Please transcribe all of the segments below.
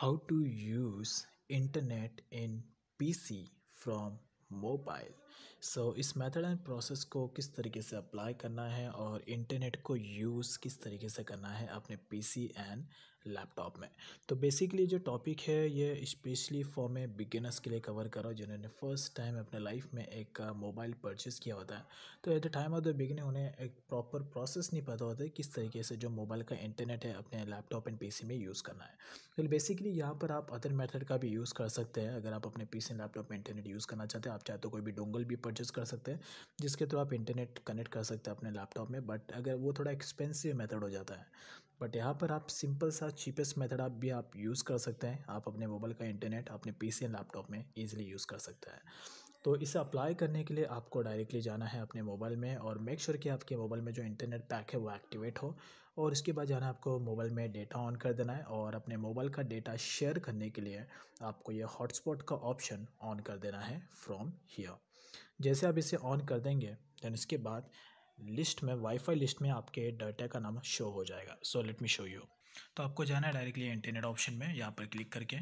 how to use internet in pc from mobile so so, इस method and process को किस तरीके से अप्लाई करना है और इंटरनेट को यूज़ किस तरीके से करना है अपने पीसी एंड लैपटॉप में तो बेसिकली जो टॉपिक है ये स्पेशली फॉर मैं बिगिनर्स के लिए कवर कर रहा हूँ जिन्होंने फर्स्ट टाइम अपने लाइफ में एक मोबाइल परचेस किया होता है तो at the time of the beginning उन्हें एक प्रॉपर प्रोसेस नहीं पता होता है किस तरीके से जो मोबाइल का इंटरनेट है अपने लैपटॉप एंड पी में यूज़ करना है तो बेसिकली यहाँ पर आप अदर मेथड का भी यूज़ कर सकते हैं अगर आप अपने पीसी लैपटॉप में इंटरनेट यूज़ करना चाहते हैं आप चाहे तो कोई भी डोंगल भी परचेस कर सकते हैं जिसके थ्रू तो आप इंटरनेट कनेक्ट कर सकते हैं अपने लैपटॉप में बट अगर वो थोड़ा एक्सपेंसिव मेथड हो जाता है बट यहाँ पर आप सिंपल सा चीपेस्ट मेथड आप भी आप यूज़ कर सकते हैं आप अपने मोबाइल का इंटरनेट अपने पीसी लैपटॉप में ईजिली यूज़ कर सकते हैं तो इसे अप्लाई करने के लिए आपको डायरेक्टली जाना है अपने मोबाइल में और मेक श्योर sure कि आपके मोबाइल में जो इंटरनेट पैक है वो एक्टिवेट हो और इसके बाद जाना आपको मोबाइल में डेटा ऑन कर देना है और अपने मोबाइल का डेटा शेयर करने के लिए आपको ये हॉटस्पॉट का ऑप्शन ऑन कर देना है फ्रॉम हियर जैसे आप इसे ऑन कर देंगे दैन इसके बाद लिस्ट में वाईफाई लिस्ट में आपके डाटा का नाम शो हो जाएगा so let me show you तो आपको जाना है डायरेक्टली इंटरनेट ऑप्शन में यहाँ पर क्लिक करके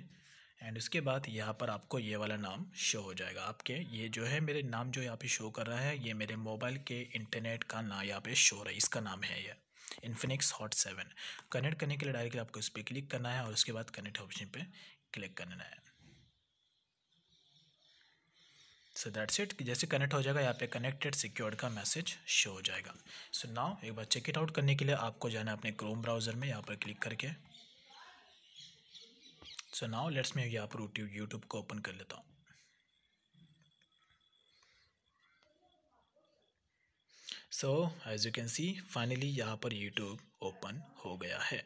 एंड उसके बाद यहाँ पर आपको ये वाला नाम शो हो जाएगा आपके ये जो है मेरे नाम जो यहाँ पे शो कर रहा है ये मेरे मोबाइल के इंटरनेट का नाम यहाँ पे शो रहा है इसका नाम है ये इन्फिनिक्स हॉट सेवन कनेक्ट करने के लिए डायरेक्टली आपको इस पर क्लिक करना है और उसके बाद कनेक्ट ऑप्शन पर क्लिक करना है सो दैट्स इट जैसे कनेक्ट हो जाएगा यहाँ पे कनेक्टेड सिक्योर्ड का मैसेज शो हो जाएगा सो so नाउ एक बार चेक इट आउट करने के लिए आपको जाना है अपने क्रोम ब्राउज़र में यहाँ पर क्लिक करके सो नाउ लेट्स मैं यहाँ पर यूट्यूब को ओपन कर लेता हूँ so as you can see finally यहाँ पर यूट्यूब ओपन हो गया है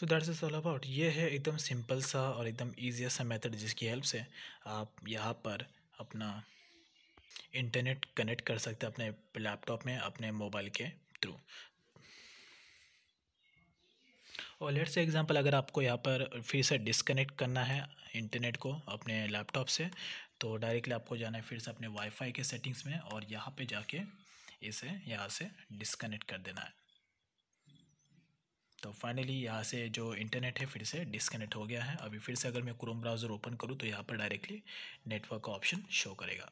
so that is all about ये है एकदम सिंपल सा और एकदम ईजिएस्ट सा मेथड जिसकी हेल्प से आप यहाँ पर अपना इंटरनेट कनेक्ट कर सकते हैं अपने लैपटॉप में अपने मोबाइल के थ्रू और लेट्स से एग्जांपल अगर आपको यहाँ पर फिर से डिसकनेक्ट करना है इंटरनेट को अपने लैपटॉप से तो डायरेक्टली आपको जाना है फिर से अपने वाईफाई के सेटिंग्स में और यहाँ पे जाके इसे यहाँ से डिसकनेक्ट कर देना है तो फाइनली यहाँ से जो इंटरनेट है फिर से डिसकनेक्ट हो गया है अभी फिर से अगर मैं क्रोम ब्राउज़र ओपन करूँ तो यहाँ पर डायरेक्टली नेटवर्क का ऑप्शन शो करेगा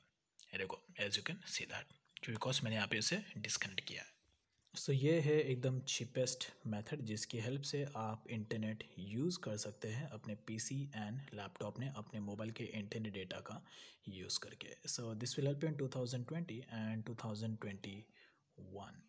देखो as you can see that because मैंने यहाँ पे उसे डिसकनेक्ट किया है सो so, ये है एकदम चिपेस्ट मेथड जिसकी हेल्प से आप इंटरनेट यूज़ कर सकते हैं अपने पीसी एंड लैपटॉप ने अपने मोबाइल के इंटरनेट डेटा का यूज़ करके so this will help in 2020 and 2021